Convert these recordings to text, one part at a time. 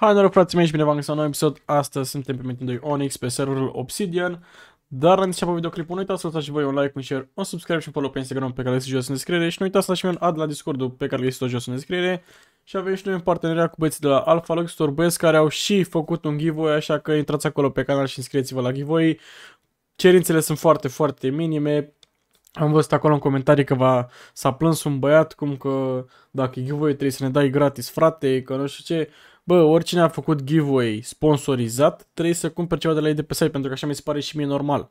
Hai noroc frații mei și bine v-am găsit un nou episod. Astăzi suntem pe Metin 2 Onyx pe serverul Obsidian. Dar în început videoclipul nu uitați să lăsați și voi un like, un share, un subscribe și un follow pe Instagram pe care este jos în descriere și nu uitați să lăsați și un ad la Discord-ul pe care este jos în descriere. Și avem și noi în parteneria cu băieții de la Alpha Luxor, băieți care au și făcut un giveaway, așa că intrați acolo pe canal și înscrieți-vă la giveaway. Cerințele sunt foarte, foarte minime, am văzut acolo în comentarii că va, s-a plâns un băiat cum că dacă e giveaway trebuie să ne dai gratis, frate, că nu știu ce. Bă, oricine a făcut giveaway sponsorizat, trebuie să cumpere ceva de la ei de pe site, pentru că așa mi se pare și mie normal.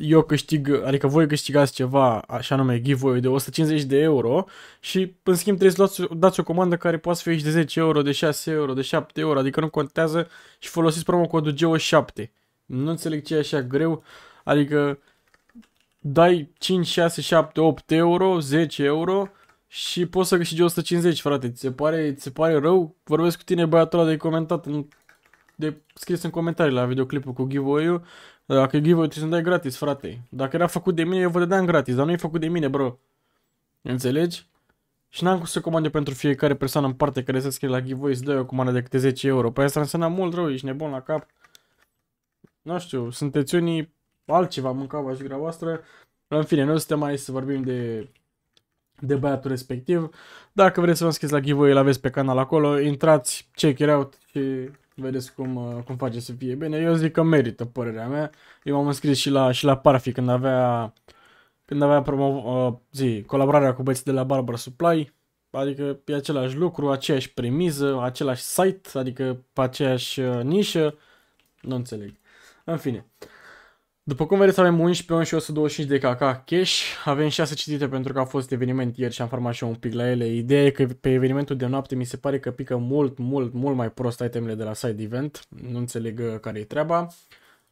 Eu câștig, adică voi câștigați ceva, așa nume, giveaway de 150 de euro și, în schimb, trebuie să luați, dați o comandă care poate fi și de 10 euro, de 6 euro, de 7 euro, adică nu contează și folosiți promo codul GEO7. Nu înțeleg ce e așa greu, adică dai 5, 6, 7, 8 euro, 10 euro și poți să câștigi 150, frate. Ți se pare, ți se pare rău? Vorbesc cu tine, băiatul ăla de comentat, în, de scris în comentarii la videoclipul cu giveaway-ul. Dacă e giveaway, trebuie să dai gratis, frate. Dacă era făcut de mine, eu vă dădeam gratis, dar nu e făcut de mine, bro. Înțelegi? Și n-am cum să comand eu pentru fiecare persoană în parte care se scrie la giveaway să dai o comandă de câte 10 euro. Păi asta înseamnă mult rău, ești nebun la cap. Nu știu, sunteți unii altceva mâncava și grea voastră. În fine, nu suntem aici să vorbim de de băiatul respectiv. Dacă vreți să vă înscrieți la giveaway, îl aveți pe canal acolo, intrați, check it out și vedeți cum, uh, cum face să fie bine. Eu zic că merită părerea mea. Eu m-am înscris și la, și la Parfi când avea, când avea promov, uh, zi, colaborarea cu băieții de la Barber Supply. Adică e același lucru, aceeași premiză, același site, adică pe aceeași uh, nișă. Nu înțeleg. În fine. După cum vedeți, avem 11 și 125 de KK cash. Avem 6 citite pentru că a fost eveniment ieri și am farmat și un pic la ele. Ideea e că pe evenimentul de noapte mi se pare că pică mult, mult, mult mai prost itemele de la side event. Nu înțeleg uh, care e treaba.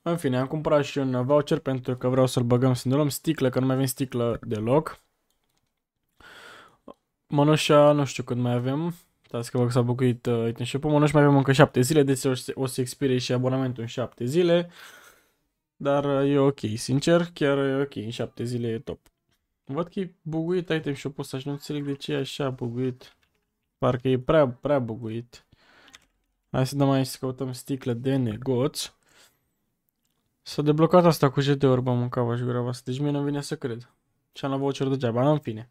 În fine, am cumpărat și un voucher pentru că vreau să-l băgăm să ne luăm sticlă, că nu mai avem sticlă deloc. Mănușa, nu știu cât mai avem. Dați că vă s-a bucurit uh, item shop-ul. Mănuș mai avem încă 7 zile, deci o să, o să expire și abonamentul în 7 zile. Dar uh, e ok, sincer, chiar e ok, în șapte zile e top. Văd că e buguit item și posta și nu înțeleg de ce e așa buguit. Parcă e prea, prea buguit. Hai să dăm aici să căutăm sticlă de negoț. S-a deblocat asta cu jet de bă, mâncava și grava asta. Deci mie nu vine să cred. Și am la voucher degeaba, în fine.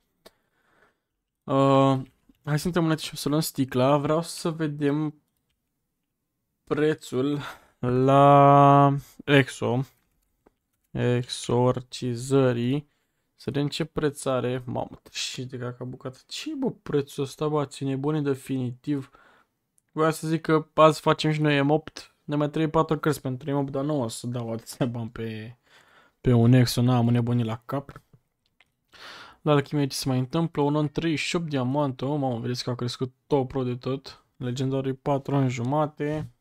Uh, hai să intrăm în și să luăm sticla. Vreau să vedem prețul la EXO, exorcizării, să vedem ce preț are, mamă, și de caca bucată, ce bă prețul ăsta, bă, ține bune definitiv, vreau să zic că azi facem și noi M8, ne mai trebuie 4 cărți pentru M8, dar nu o să dau atâția bani pe, pe un EXO, n-am nebunit la cap. Dar dacă ce se mai întâmplă, un on 38 diamante, oh, mamă, vedeți că a crescut top pro de tot, legendarul 4 ani jumate,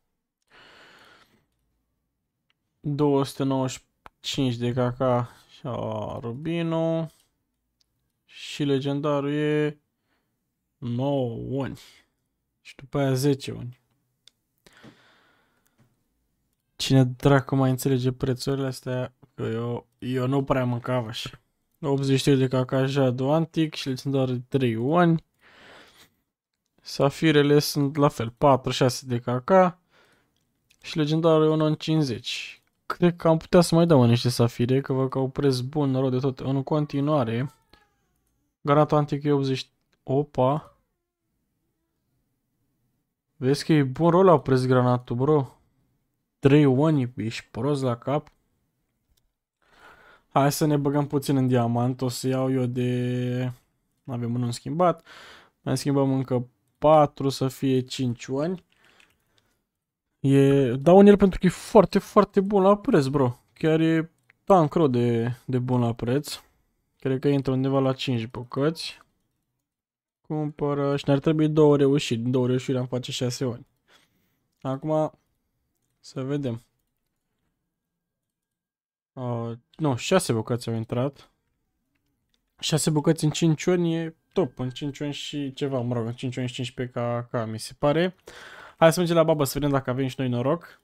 295 de KK a Rubino. Și legendarul e 9 uni. Și după aia 10 uni. Cine dracu mai înțelege prețurile astea? Că eu, eu nu prea mâncava și 83 de KK Jadu antic și legendarul 3 uni. Safirele sunt la fel, 46 de KK și legendarul e 1 în 50 cred că am putea să mai dăm niște safire, că văd că au preț bun, rău de tot. În continuare, garanta antică e 80... Opa! Vezi că e bun rol la preț granatul, bro. 3 oni, ești prost la cap. Hai să ne băgăm puțin în diamant, o să iau eu de... Avem unul schimbat. Mai schimbăm încă 4 să fie 5 oni. E, dau în el pentru că e foarte, foarte bun la preț, bro. Chiar e tancro de, de bun la preț. Cred că intră undeva la 5 bucăți. Cumpără și ne-ar trebui două reușiri. Din două reușiri am face 6 ori. Acum să vedem. Uh, nu, 6 bucăți au intrat. 6 bucăți în 5 ori e top. În 5 ori și ceva, mă rog, în 5 ori și 15 ca, ca mi se pare. Hai să mergem la babă să vedem dacă avem și noi noroc.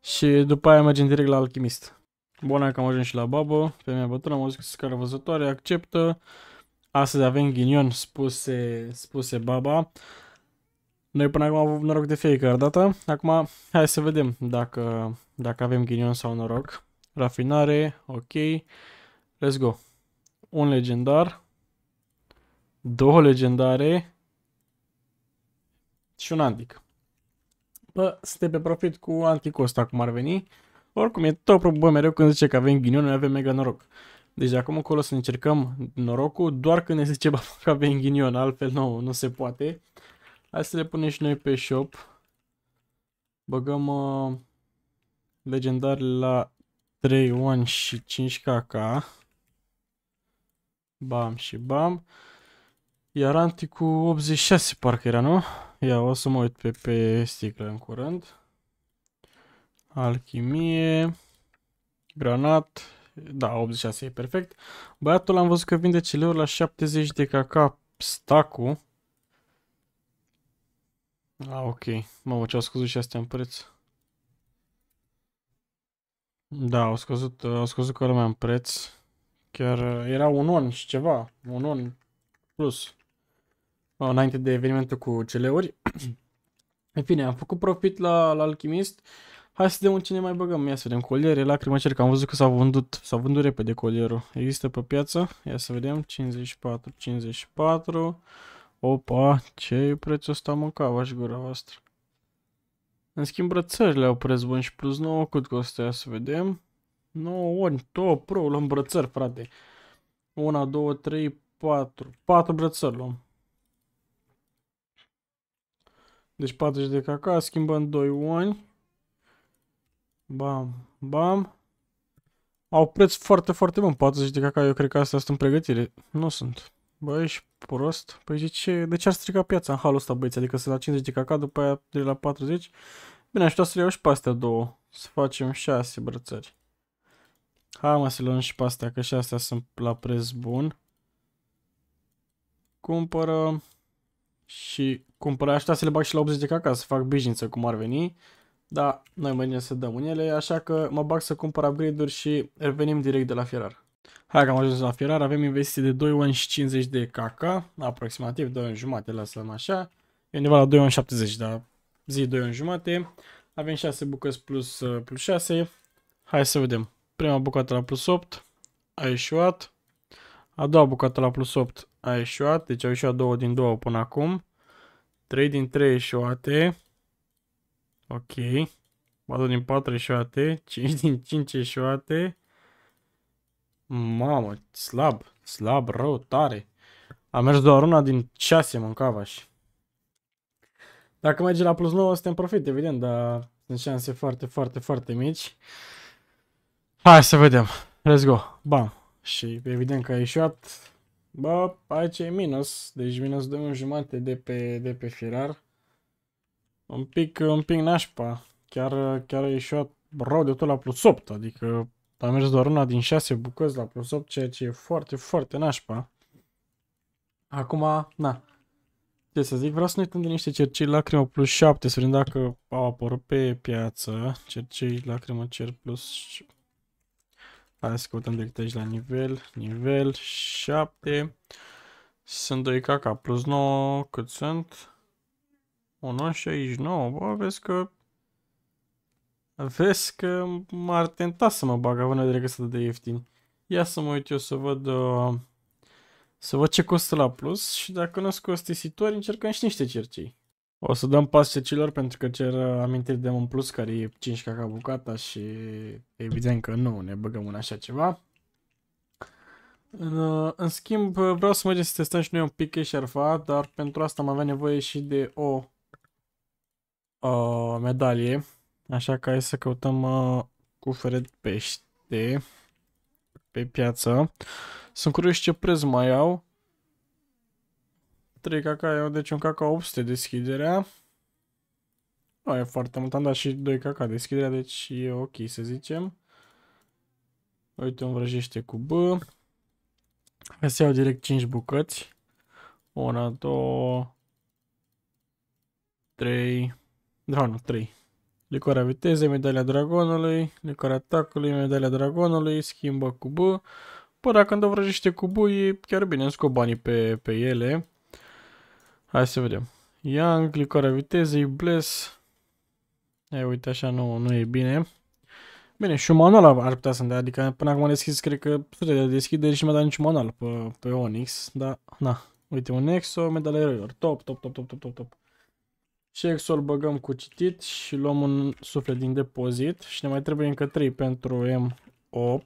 Și după aia mergem direct la alchimist. Bună că am ajuns și la babă. Pe mea bătrână am auzit că văzătoare acceptă. Astăzi avem ghinion, spuse, spuse baba. Noi până acum am avut noroc de fiecare dată. Acum hai să vedem dacă, dacă avem ghinion sau noroc. Rafinare, ok. Let's go. Un legendar. Două legendare și un antic. Bă, suntem pe profit cu anticul ăsta cum ar veni. Oricum, e tot probă mereu când zice că avem ghinion, noi avem mega noroc. Deci acum acolo să încercăm norocul doar când ne zice că avem ghinion, altfel nu, nu se poate. Hai să le punem și noi pe shop. Băgăm uh, legendar la 3, 1 și 5 KK. Bam și bam. Iar anticul 86 parcă era, nu? Ia, o să mă uit pe, pe sticlă în curând. Alchimie. Granat. Da, 86 e perfect. Băiatul am văzut că vinde cileuri la 70 de caca stacul. A, ok. Mă, ce-au scăzut și astea în preț. Da, au scăzut, au scăzut că lumea în preț. Chiar era un on și ceva. Un on plus înainte de evenimentul cu celeuri. uri e bine, am făcut profit la, la Alchimist. Hai să vedem cine mai băgăm. Ia să vedem coliere, lacrimă cer, că am văzut că s-a vândut, s-a vândut repede colierul. Există pe piață? Ia să vedem, 54, 54. Opa, ce e prețul ăsta cava și gura voastră. În schimb, brățările au preț bun și plus 9 cât costă, ia să vedem. 9 ori, top pro, luăm brățări, frate. 1, 2, 3, 4. 4 brățări luăm. Deci 40 de caca, schimbăm 2 oni. Bam, bam. Au preț foarte, foarte bun. 40 de caca, eu cred că astea sunt în pregătire. Nu sunt. Bă, ești prost. Păi de ce, de ce ar strica piața în halul ăsta, băieți? Adică sunt la 50 de caca, după aia de la 40. Bine, aș putea să le iau și pe astea două. Să facem 6 brățări. Hai mă să luăm și pe astea, că și astea sunt la preț bun. Cumpără și cumpăr aștia să le bag și la 80 de caca să fac bijință cum ar veni, dar noi mai să dăm în ele, așa că mă bag să cumpăr upgrade-uri și revenim direct de la Ferrar. Hai că am ajuns la Ferrar, avem investiții de 2 ani și 50 de caca, aproximativ 2 ani jumate, lăsăm așa, e undeva la 2 ani 70, dar zi 2 ani jumate, avem 6 bucăți plus, uh, plus 6, hai să vedem, prima bucată la plus 8, a ieșuat, a doua bucată la plus 8 a ieșuat, deci au ieșuat 2 din 2 până acum. 3 din 3 ieșuate. Ok. 4 din 4 ieșuate. 5 din 5 ieșuate. Mamă, slab, slab, rău, tare. A mers doar una din 6 mâncavaș. Dacă merge la plus 9, suntem profit, evident, dar sunt șanse foarte, foarte, foarte mici. Hai să vedem. Let's go. Bam. Și evident că a ieșuat. Bă, aici e minus, deci minus 2 jumate de pe, de pe firar. Un pic, un pic nașpa. Chiar, chiar a ieșit rău de tot la plus 8, adică a mers doar una din 6 bucăți la plus 8, ceea ce e foarte, foarte nașpa. Acum, na, ce să zic, vreau să ne uităm de niște cercei lacrimă plus 7, să vedem dacă au apărut pe piață cercei lacrimă cer plus Hai să căutăm direct aici la nivel, nivel 7. Sunt 2 caca plus 9, cât sunt? 169, bă, vezi că... Vezi că m-ar tenta să mă bag, având vedere că sunt de ieftin. Ia să mă uit eu să văd... Uh, să văd ce costă la plus și dacă nu s costisitori, încercăm și niște cercei. O să dăm pas cecilor pentru că cer amintiri de un plus care e 5 ca bucata și evident că nu ne băgăm în așa ceva. În, în schimb, vreau să mergem să testăm și noi un pic arfa, dar pentru asta am avea nevoie și de o o medalie. Așa că hai să căutăm cu feret pește pe piață. Sunt curios ce preț mai au. 3 cacao, deci un cacao 800 deschiderea. Nu e foarte mult, am dat și 2 cacao deschiderea, deci e ok să zicem. Uite, un vrăjește cu B. Hai să iau direct 5 bucăți. 1, 2, 3, da, nu, 3. Licoarea vitezei, medalia dragonului, licoarea atacului, medalia dragonului, schimbă cu B. Bă, dacă îndovrăjește cu B, e chiar bine, îmi scop banii pe, pe ele. Hai să vedem. Young, licoarea vitezei, bless. E, uite, așa nu, nu e bine. Bine, și un manual ar putea să-mi dea, adică până acum deschis, cred că sute de deschideri și mi-a dat niciun manual pe, pe Onyx, dar, na, uite, un Exo, medal eroilor, top, top, top, top, top, top, top. Și Exo-l băgăm cu citit și luăm un suflet din depozit și ne mai trebuie încă 3 pentru M8,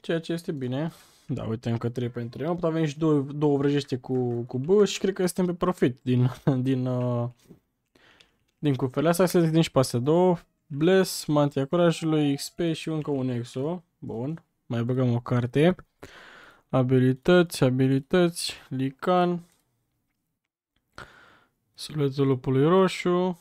ceea ce este bine. Da, uite, încă 3 pentru 3. Am avem și două, două vrăjește cu, cu B și cred că suntem pe profit din, din, uh, din cufele astea. Să din și pase 2. Bless, Mantia Curajului, XP și încă un Exo. Bun, mai băgăm o carte. Abilități, abilități, Lican, Siluetul lupului roșu,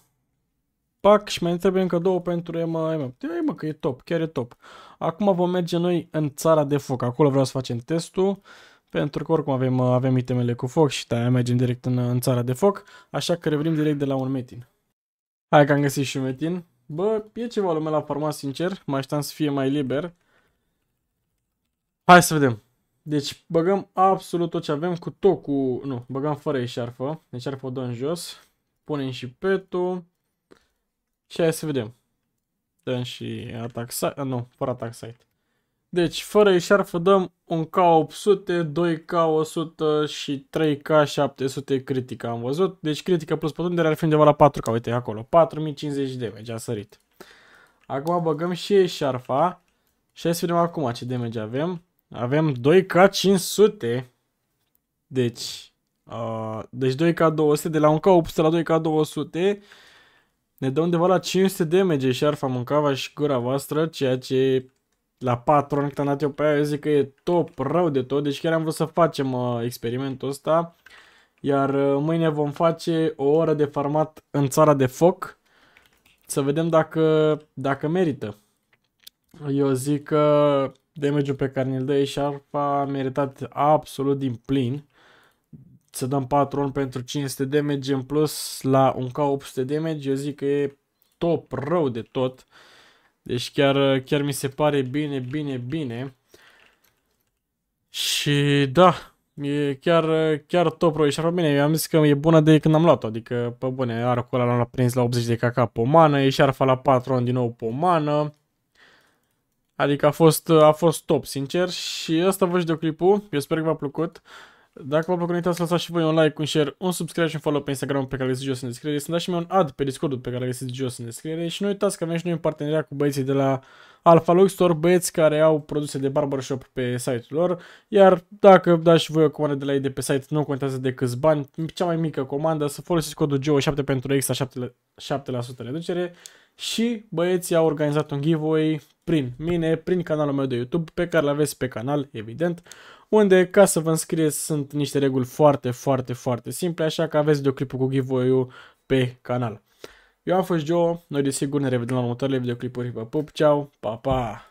pac și mai trebuie încă două pentru MM. Ei mă că e top, chiar e top. Acum vom merge noi în țara de foc, acolo vreau să facem testul. Pentru că oricum avem, avem itemele cu foc și taia mergem direct în, în țara de foc, așa că revenim direct de la un metin. Hai că am găsit și un metin. Bă, e ceva lume la format, sincer, mă așteptam să fie mai liber. Hai să vedem. Deci băgăm absolut tot ce avem cu tocul... Nu, băgăm fără eșarfă. Eșarfă o dăm în jos. Punem și petul. Și hai să vedem. Dăm și atac site, nu, fără atac site. Deci, fără eșarfă dăm un k 800 2K100 și 3K700 critică, am văzut. Deci critică plus pătrundere ar fi undeva la 4K, uite acolo, 4050 damage, a sărit. Acum băgăm și eșarfa și hai să vedem acum ce damage avem. Avem 2K500, deci, uh, deci 2K200, de la 1K800 la 2K200 ne dă undeva la 500 de damage și arfa mâncava și gura voastră, ceea ce la patron ctanat eu pe aia, eu zic că e top, rău de tot, deci chiar am vrut să facem uh, experimentul ăsta. Iar uh, mâine vom face o oră de farmat în țara de foc, să vedem dacă, dacă merită. Eu zic că damage-ul pe care ne-l dă eșarfa a meritat absolut din plin să dăm 4 on pentru 500 damage în plus la un K800 damage, eu zic că e top rău de tot. Deci chiar, chiar mi se pare bine, bine, bine. Și da, e chiar, chiar top rău. Și ar bine, eu am zis că e bună de când am luat-o, adică, pe bune, arcul ăla l-am prins la 80 de caca pomană, e șarfa la 4 on din nou pomană. Adică a fost, a fost top, sincer, și asta vă și de clipul, eu sper că v-a plăcut. Dacă v-a plăcut, uitați să lăsați și voi un like, un share, un subscribe și un follow pe Instagram pe care l-ați jos în descriere. Să dați și mie un ad pe Discord pe care găsiți jos în descriere. Și nu uitați că avem și noi în parteneria cu băieții de la Alpha Lux Store, băieți care au produse de barbershop pe site-ul lor. Iar dacă dați și voi o comandă de la ei de pe site, nu contează de câți bani, cea mai mică comandă, să folosiți codul GEO7 pentru extra 7% reducere. Și băieții au organizat un giveaway prin mine, prin canalul meu de YouTube, pe care l aveți pe canal, evident unde ca să vă înscrieți sunt niște reguli foarte, foarte, foarte simple, așa că aveți videoclipul cu giveaway-ul pe canal. Eu am fost Joe, noi desigur ne revedem la următoarele videoclipuri, vă pup, ceau, pa, pa!